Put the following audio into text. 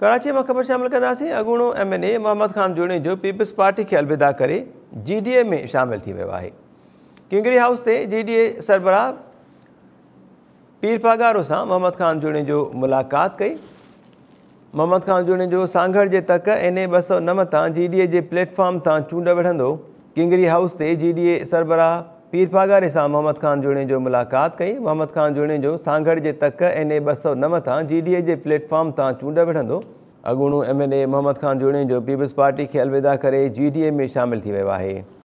कराची में ख़बर शामिलु कंदासीं अगूणो M N A Mohammad Khan जोड़े जो पीपल्स पार्टी खे अलविदा करे जीडीए में शामिलु थी वियो आहे किंगरी हाउस ते ए सरबराह पीर पागारो सां मोहम्मद ख़ान जोड़े जो मुलाक़ात कई मोहम्मद ख़ान जोड़े जो सांगड़ जे तक एन ए ॿ सौ नव तां ए जे प्लेटफॉर्म तां चूंड विढंदो किंगरी हाउस ते ए सरबराह पीर पागारे सां मोहम्मद ख़ान जुड़े जो मुलाक़ात कई मोहम्मद ख़ान जुड़े जो सांगड़ जे तक एन ए ॿ सौ नव तां ए जे प्लेटफॉर्म तां चूंड विढ़ंदो अगूणो M N A Mohammad Khan जुड़े जो पीपल्स पार्टी खे अलविदा करे जीडीए में शामिलु थी वियो आहे